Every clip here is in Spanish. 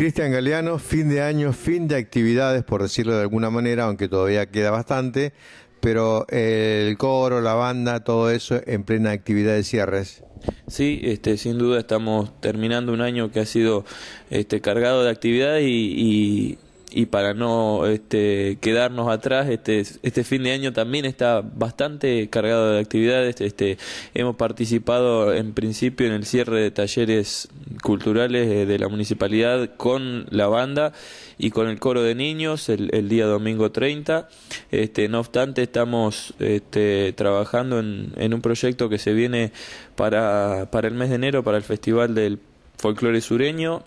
Cristian Galeano, fin de año, fin de actividades, por decirlo de alguna manera, aunque todavía queda bastante, pero eh, el coro, la banda, todo eso en plena actividad de cierres. Sí, este, sin duda estamos terminando un año que ha sido este, cargado de actividad y y para no este, quedarnos atrás, este, este fin de año también está bastante cargado de actividades. Este, hemos participado en principio en el cierre de talleres culturales eh, de la municipalidad con la banda y con el coro de niños el, día domingo 30. Este, no obstante, estamos este, trabajando en, en un proyecto que se viene para, para el mes de enero, para el Festival del Folclore Sureño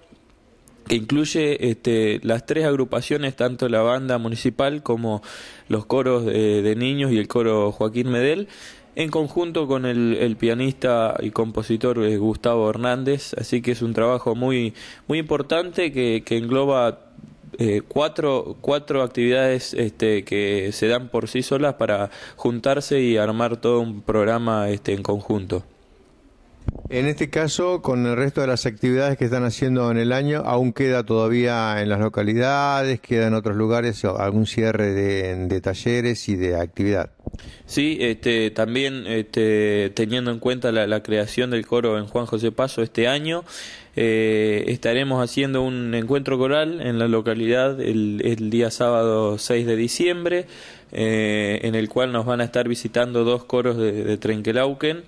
que incluye este, las tres agrupaciones, tanto la banda municipal como los coros de, niños y el coro Joaquín Medel, en conjunto con el, pianista y compositor eh, Gustavo Hernández. Así que es un trabajo muy, muy importante que, engloba eh, cuatro, cuatro actividades este, que se dan por sí solas para juntarse y armar todo un programa este, en conjunto. En este caso, con el resto de las actividades que están haciendo en el año, aún queda todavía en las localidades, queda en otros lugares algún cierre de, talleres y de actividad. Sí, este, también este, teniendo en cuenta la, creación del coro en Juan José Paso este año, eh, estaremos haciendo un encuentro coral en la localidad el, día sábado 6 de diciembre, eh, en el cual nos van a estar visitando dos coros de, de Trenquelauquen.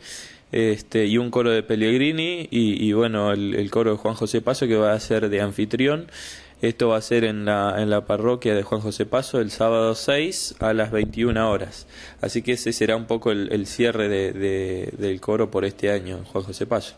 Este, y un coro de Pellegrini y, bueno, el, coro de Juan José Paso que va a ser de anfitrión. Esto va a ser en la, en la parroquia de Juan José Paso el sábado 6 a las 21 horas. Así que ese será un poco el, cierre del coro por este año, Juan José Paso.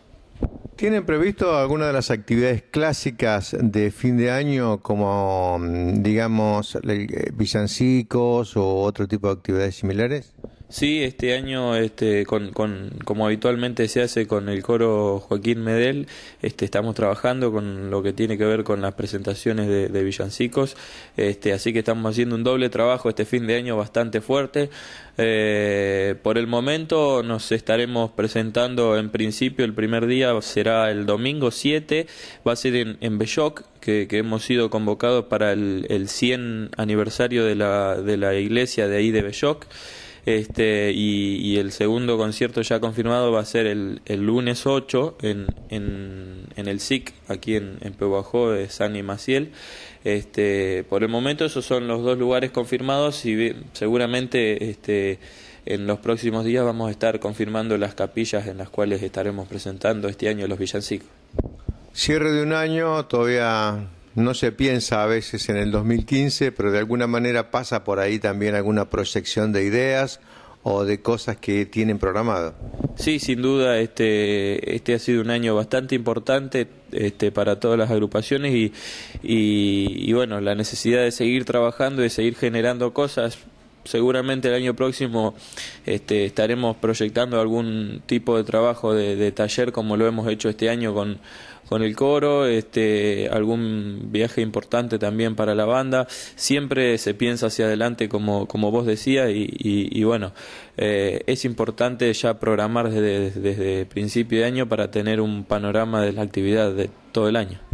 ¿Tienen previsto alguna de las actividades clásicas de fin de año como, mm, digamos, eh, villancicos o otro tipo de actividades similares? Sí, este año, este, con, con, como habitualmente se hace con el coro Joaquín Medel, este, estamos trabajando con lo que tiene que ver con las presentaciones de, villancicos, este, así que estamos haciendo un doble trabajo este fin de año bastante fuerte. Eh, por el momento nos estaremos presentando en principio el primer día, será el domingo 7, va a ser en, Belloc, que, hemos sido convocados para el, el 100 aniversario de la, de la iglesia de ahí de Belloc. Este, y, el segundo concierto ya confirmado va a ser el, el lunes 8 en, en, en, el SIC, aquí en, en Pehuajó, de San y Maciel. Este, por el momento esos son los dos lugares confirmados y seguramente este, en los próximos días vamos a estar confirmando las capillas en las cuales estaremos presentando este año los villancicos. Cierre de un año, todavía no se piensa a veces en el 2015, pero de alguna manera pasa por ahí también alguna proyección de ideas o de cosas que tienen programado. Sí, sin duda, este, este ha sido un año bastante importante este, para todas las agrupaciones y, y, y bueno, la necesidad de seguir trabajando y de seguir generando cosas seguramente el año próximo este, estaremos proyectando algún tipo de trabajo de, taller como lo hemos hecho este año con, con el coro, este, algún viaje importante también para la banda. Siempre se piensa hacia adelante como, como vos decías y, bueno, eh, es importante ya programar desde, desde principio de año para tener un panorama de la actividad de todo el año.